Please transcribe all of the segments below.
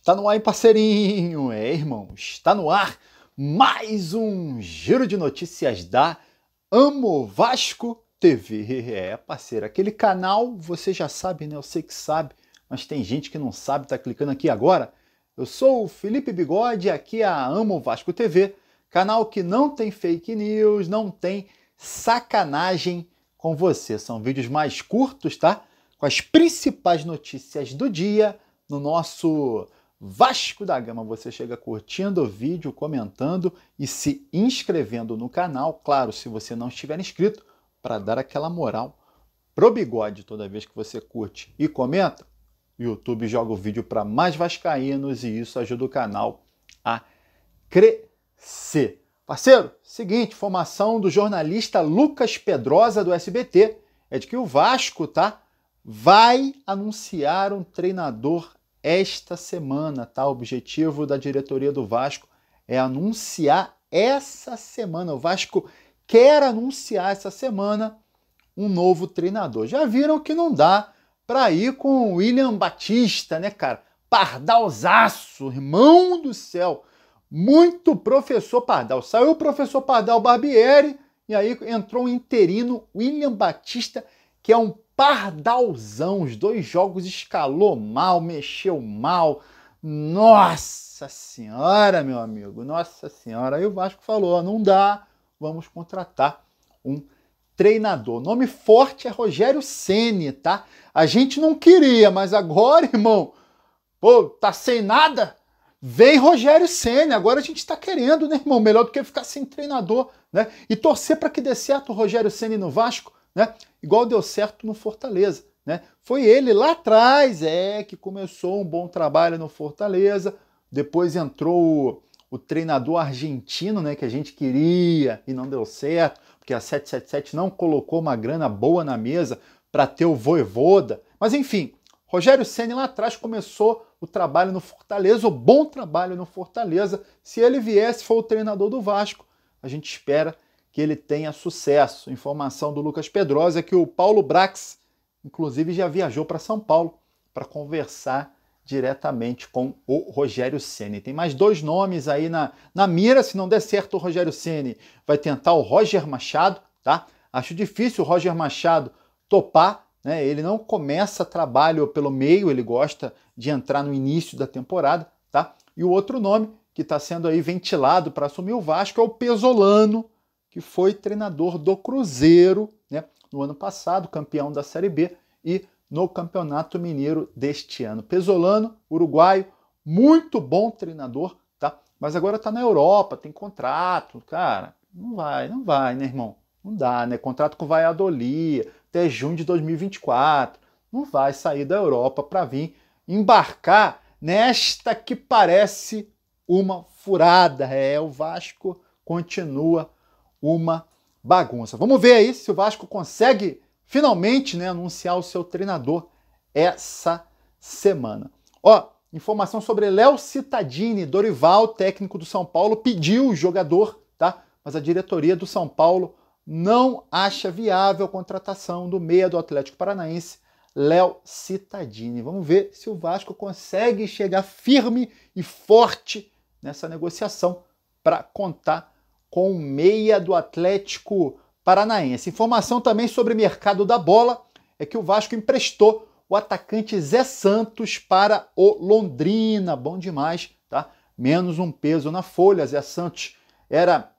Está no ar, parceirinho! É, irmão, está no ar mais um giro de notícias da Amo Vasco TV. É, parceiro, aquele canal você já sabe, né? Eu sei que sabe, mas tem gente que não sabe, tá clicando aqui agora. Eu sou o Felipe Bigode, aqui é a Amo Vasco TV, canal que não tem fake news, não tem sacanagem com você. São vídeos mais curtos, tá? Com as principais notícias do dia no nosso Vasco da Gama, você chega curtindo o vídeo, comentando e se inscrevendo no canal, claro, se você não estiver inscrito, para dar aquela moral pro bigode toda vez que você curte e comenta. O YouTube joga o vídeo para mais vascaínos e isso ajuda o canal a crescer. Parceiro, seguinte, informação do jornalista Lucas Pedrosa do SBT é de que o Vasco, tá, vai anunciar um treinador esta semana, tá? O objetivo da diretoria do Vasco é anunciar essa semana. O Vasco quer anunciar essa semana um novo treinador. Já viram que não dá para ir com o William Batista, né, cara? Pardalzaço, irmão do céu. Muito professor Pardal. Saiu o professor Pardal Barbieri e aí entrou o interino William Batista, que é um pardalzão. Os dois jogos escalou mal, mexeu mal. Nossa senhora, meu amigo, nossa senhora. Aí o Vasco falou: não dá, vamos contratar um treinador. Nome forte é Rogério Ceni, tá? A gente não queria, mas agora, irmão, pô, tá sem nada? Vem Rogério Ceni. Agora a gente está querendo, né, irmão? Melhor do que ficar sem treinador, né? E torcer para que dê certo o Rogério Ceni no Vasco né? Igual deu certo no Fortaleza, né? Foi ele lá atrás é que começou um bom trabalho no Fortaleza, depois entrou o, o treinador argentino, né, que a gente queria e não deu certo, porque a 777 não colocou uma grana boa na mesa para ter o Voivoda. Mas enfim, Rogério Ceni lá atrás começou o trabalho no Fortaleza, o bom trabalho no Fortaleza. Se ele viesse, for o treinador do Vasco, a gente espera que ele tenha sucesso. Informação do Lucas Pedrosa é que o Paulo Brax, inclusive, já viajou para São Paulo para conversar diretamente com o Rogério Ceni. Tem mais dois nomes aí na, na mira. Se não der certo, o Rogério Ceni vai tentar o Roger Machado, tá? Acho difícil o Roger Machado topar, né? Ele não começa trabalho pelo meio, ele gosta de entrar no início da temporada, tá? E o outro nome que está sendo aí ventilado para assumir o Vasco é o Pesolano, que foi treinador do Cruzeiro né, no ano passado, campeão da Série B e no Campeonato Mineiro deste ano. Pesolano, uruguaio, muito bom treinador, tá? Mas agora está na Europa, tem contrato, cara. Não vai, não vai, né, irmão? Não dá, né? Contrato com Valladolid até junho de 2024. Não vai sair da Europa para vir embarcar nesta que parece uma furada. É, o Vasco continua uma bagunça. Vamos ver aí se o Vasco consegue finalmente né, anunciar o seu treinador essa semana. Ó, informação sobre Léo Citadini, Dorival, técnico do São Paulo, pediu o jogador, tá? Mas a diretoria do São Paulo não acha viável a contratação do meia do Atlético Paranaense, Léo Citadini. Vamos ver se o Vasco consegue chegar firme e forte nessa negociação para contar com o meia do Atlético Paranaense. Informação também sobre o mercado da bola é que o Vasco emprestou o atacante Zé Santos para o Londrina. Bom demais, tá? Menos um peso na folha. Zé Santos era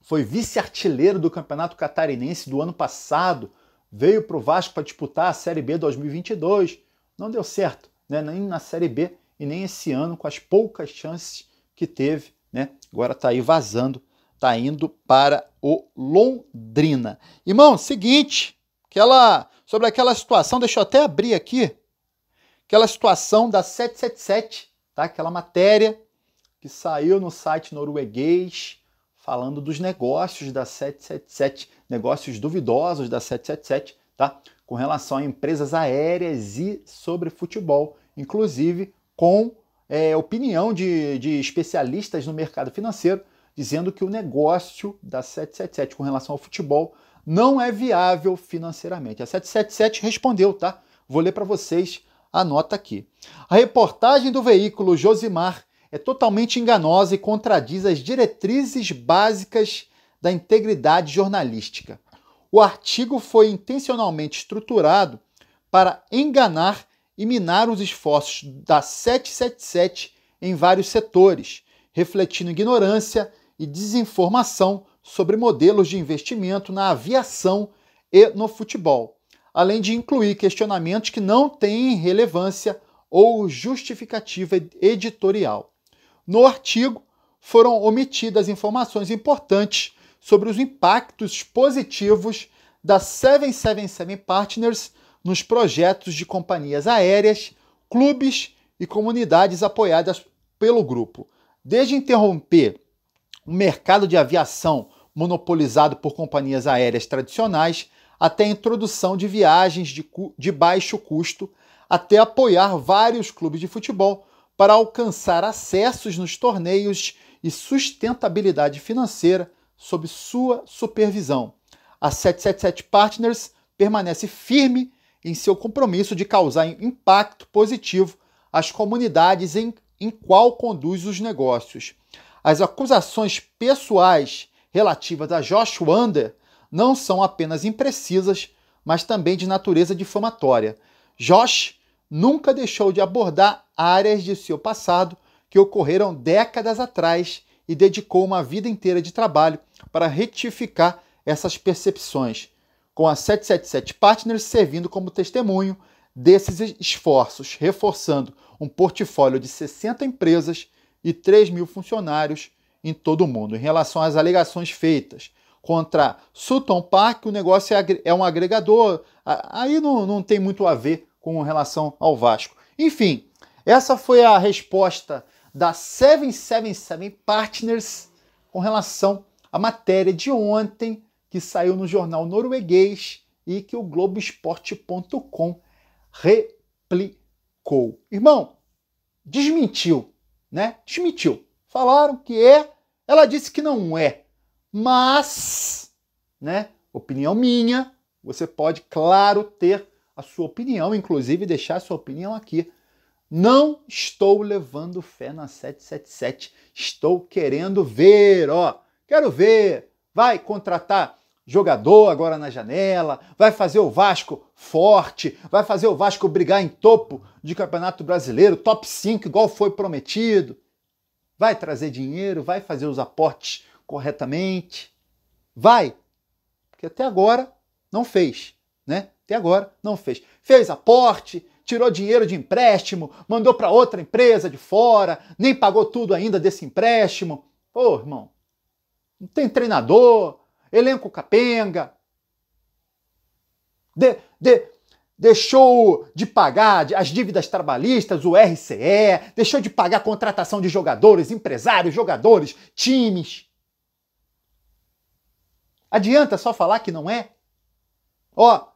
foi vice-artilheiro do Campeonato Catarinense do ano passado, veio para o Vasco para disputar a Série B 2022. Não deu certo, né? nem na Série B e nem esse ano, com as poucas chances que teve. Né? Agora está aí vazando está indo para o Londrina. Irmão, seguinte, aquela, sobre aquela situação, deixa eu até abrir aqui, aquela situação da 777, tá? aquela matéria que saiu no site norueguês falando dos negócios da 777, negócios duvidosos da 777, tá? com relação a empresas aéreas e sobre futebol, inclusive com é, opinião de, de especialistas no mercado financeiro dizendo que o negócio da 777 com relação ao futebol não é viável financeiramente. A 777 respondeu, tá? Vou ler para vocês a nota aqui. A reportagem do veículo Josimar é totalmente enganosa e contradiz as diretrizes básicas da integridade jornalística. O artigo foi intencionalmente estruturado para enganar e minar os esforços da 777 em vários setores, refletindo ignorância e desinformação sobre modelos de investimento na aviação e no futebol, além de incluir questionamentos que não têm relevância ou justificativa editorial. No artigo, foram omitidas informações importantes sobre os impactos positivos da 777 Partners nos projetos de companhias aéreas, clubes e comunidades apoiadas pelo grupo, desde interromper um mercado de aviação monopolizado por companhias aéreas tradicionais, até a introdução de viagens de, de baixo custo, até apoiar vários clubes de futebol para alcançar acessos nos torneios e sustentabilidade financeira sob sua supervisão. A 777 Partners permanece firme em seu compromisso de causar impacto positivo às comunidades em, em qual conduz os negócios. As acusações pessoais relativas a Josh Wander não são apenas imprecisas, mas também de natureza difamatória. Josh nunca deixou de abordar áreas de seu passado que ocorreram décadas atrás e dedicou uma vida inteira de trabalho para retificar essas percepções, com a 777 Partners servindo como testemunho desses esforços, reforçando um portfólio de 60 empresas e 3 mil funcionários em todo o mundo. Em relação às alegações feitas contra Sutton Park, o negócio é, é um agregador, aí não, não tem muito a ver com relação ao Vasco. Enfim, essa foi a resposta da 777 Partners com relação à matéria de ontem que saiu no jornal norueguês e que o Globoesporte.com replicou. Irmão, desmentiu né? Desmentiu. Falaram que é, ela disse que não é. Mas, né? Opinião minha, você pode, claro, ter a sua opinião, inclusive deixar a sua opinião aqui. Não estou levando fé na 777. Estou querendo ver, ó. Quero ver. Vai contratar jogador agora na janela, vai fazer o Vasco forte, vai fazer o Vasco brigar em topo de Campeonato Brasileiro, top 5, igual foi prometido. Vai trazer dinheiro, vai fazer os aportes corretamente. Vai. Porque até agora não fez, né? Até agora não fez. Fez aporte, tirou dinheiro de empréstimo, mandou para outra empresa de fora, nem pagou tudo ainda desse empréstimo. Ô, irmão, não tem treinador, elenco capenga, de, de, deixou de pagar as dívidas trabalhistas, o RCE, deixou de pagar a contratação de jogadores, empresários, jogadores, times. Adianta só falar que não é? Ó,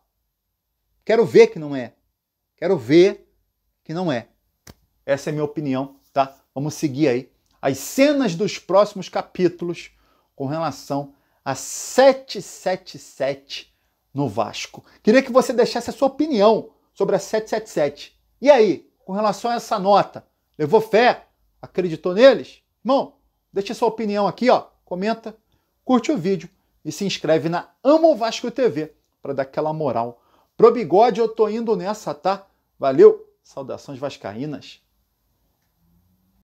quero ver que não é. Quero ver que não é. Essa é a minha opinião, tá? Vamos seguir aí as cenas dos próximos capítulos com relação a 777 no Vasco. Queria que você deixasse a sua opinião sobre a 777. E aí, com relação a essa nota, levou fé? Acreditou neles? Irmão, deixa a sua opinião aqui, ó. Comenta, curte o vídeo e se inscreve na Amo Vasco TV para dar aquela moral. Pro bigode eu tô indo nessa, tá? Valeu, saudações vascaínas.